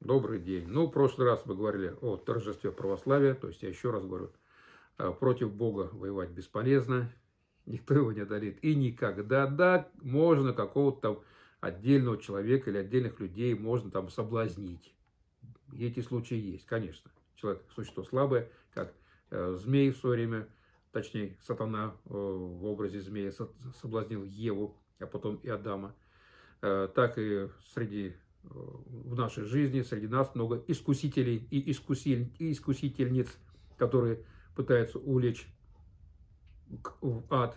Добрый день. Ну, в прошлый раз мы говорили о торжестве православия, то есть я еще раз говорю, а, против Бога воевать бесполезно, никто его не одолеет. И никогда, да, можно какого-то там отдельного человека или отдельных людей можно там соблазнить. Эти случаи есть, конечно. Человек – существо слабое, как э, змей в свое время, точнее, сатана э, в образе змея соблазнил Еву, а потом и Адама. Э, так и среди в нашей жизни, среди нас много искусителей и, искусиль, и искусительниц, которые пытаются увлечь в ад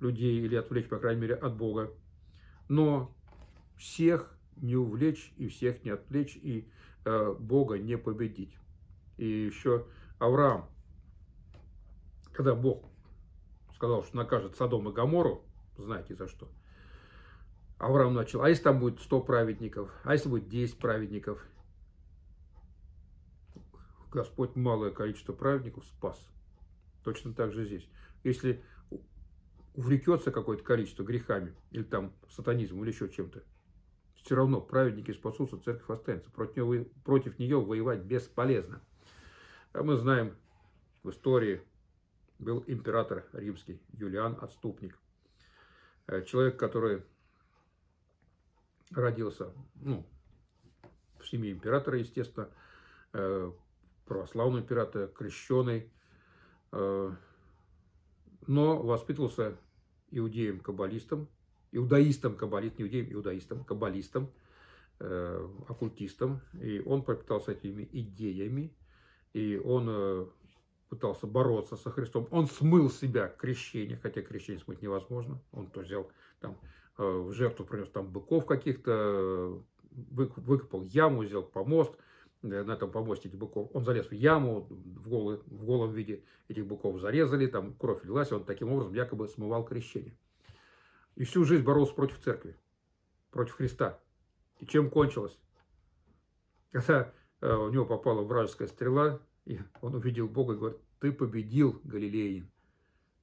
людей или отвлечь, по крайней мере, от Бога. Но всех не увлечь и всех не отвлечь, и э, Бога не победить. И еще Авраам, когда Бог сказал, что накажет садом и Гамору, знаете за что – Авраам начал, а если там будет 100 праведников, а если будет 10 праведников? Господь малое количество праведников спас. Точно так же здесь. Если увлекется какое-то количество грехами, или там сатанизмом, или еще чем-то, все равно праведники спасутся, церковь останется. Против нее, против нее воевать бесполезно. А мы знаем, в истории был император римский Юлиан Отступник. Э, человек, который родился, ну, в семье императора, естественно, э, православного императора, крещенный, э, но воспитывался иудеем-каббалистом, иудаистом-каббалист, не иудеем, иудаистом, каббалистом, э, оккультистом, и он пропитался этими идеями, и он пытался бороться со Христом. Он смыл себя крещение, хотя крещение смыть невозможно. Он то взял там Э, в жертву принес там быков каких-то, э, выкопал яму, сделал помост, э, на этом помосте этих быков. Он залез в яму, в, голый, в голом виде этих быков зарезали, там кровь лилась, он таким образом якобы смывал крещение. И всю жизнь боролся против церкви, против Христа. И чем кончилось? Когда у него попала вражеская стрела, и он увидел Бога и говорит, ты победил, Галилеин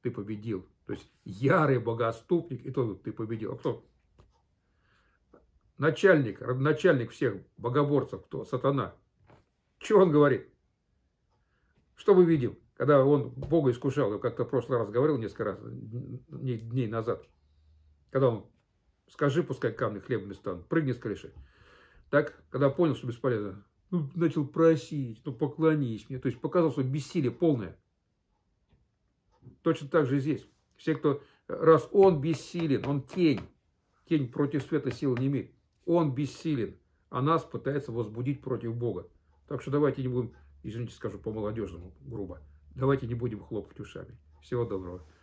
ты победил. То есть ярый богоступник, и тот ты победил. А кто? Начальник, родоначальник всех богоборцев, кто? Сатана. Чего он говорит? Что мы видим, когда он Бога искушал? Я как-то в прошлый раз говорил несколько раз, дней назад. Когда он, скажи, пускай камни хлебами станут, прыгни с крыши. Так, когда понял, что бесполезно, ну, начал просить, ну, поклонись мне. То есть показал, что бессилие полное точно так же здесь. Все, кто, раз он бессилен, он тень, тень против света сил не имеет, он бессилен, а нас пытается возбудить против Бога. Так что давайте не будем, извините, скажу по-молодежному грубо, давайте не будем хлопать ушами. Всего доброго.